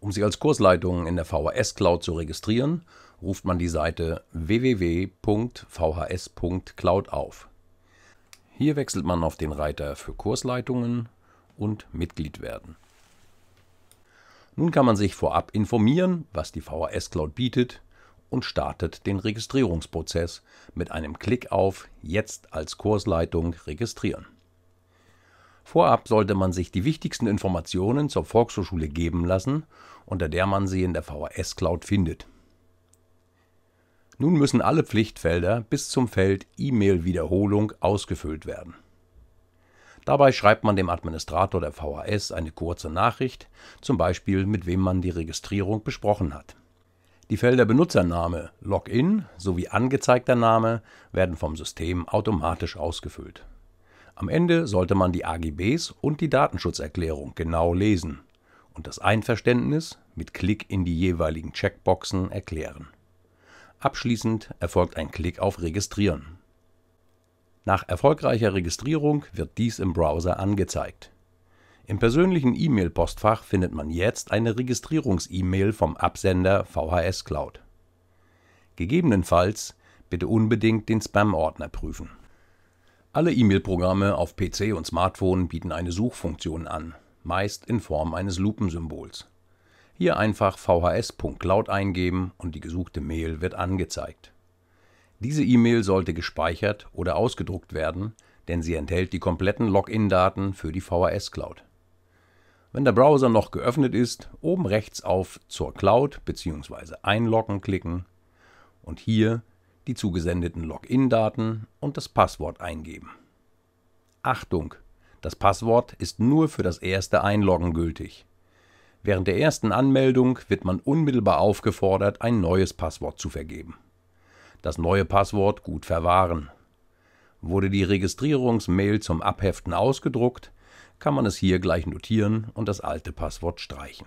Um sich als Kursleitung in der VHS Cloud zu registrieren, ruft man die Seite www.vhs.cloud auf. Hier wechselt man auf den Reiter für Kursleitungen und Mitglied werden. Nun kann man sich vorab informieren, was die VHS Cloud bietet und startet den Registrierungsprozess mit einem Klick auf Jetzt als Kursleitung registrieren. Vorab sollte man sich die wichtigsten Informationen zur Volkshochschule geben lassen, unter der man sie in der VHS Cloud findet. Nun müssen alle Pflichtfelder bis zum Feld E-Mail-Wiederholung ausgefüllt werden. Dabei schreibt man dem Administrator der VHS eine kurze Nachricht, zum Beispiel mit wem man die Registrierung besprochen hat. Die Felder Benutzername, Login sowie angezeigter Name werden vom System automatisch ausgefüllt am Ende sollte man die AGBs und die Datenschutzerklärung genau lesen und das Einverständnis mit Klick in die jeweiligen Checkboxen erklären. Abschließend erfolgt ein Klick auf Registrieren. Nach erfolgreicher Registrierung wird dies im Browser angezeigt. Im persönlichen E-Mail-Postfach findet man jetzt eine Registrierungs-E-Mail vom Absender VHS Cloud. Gegebenenfalls bitte unbedingt den Spam-Ordner prüfen alle E-Mail-Programme auf PC und Smartphone bieten eine Suchfunktion an, meist in Form eines Lupensymbols. Hier einfach vhs.cloud eingeben und die gesuchte Mail wird angezeigt. Diese E-Mail sollte gespeichert oder ausgedruckt werden, denn sie enthält die kompletten Login-Daten für die VHS-Cloud. Wenn der Browser noch geöffnet ist, oben rechts auf Zur Cloud bzw. Einloggen klicken und hier die zugesendeten Login-Daten und das Passwort eingeben. Achtung! Das Passwort ist nur für das erste Einloggen gültig. Während der ersten Anmeldung wird man unmittelbar aufgefordert, ein neues Passwort zu vergeben. Das neue Passwort gut verwahren. Wurde die Registrierungsmail zum Abheften ausgedruckt, kann man es hier gleich notieren und das alte Passwort streichen.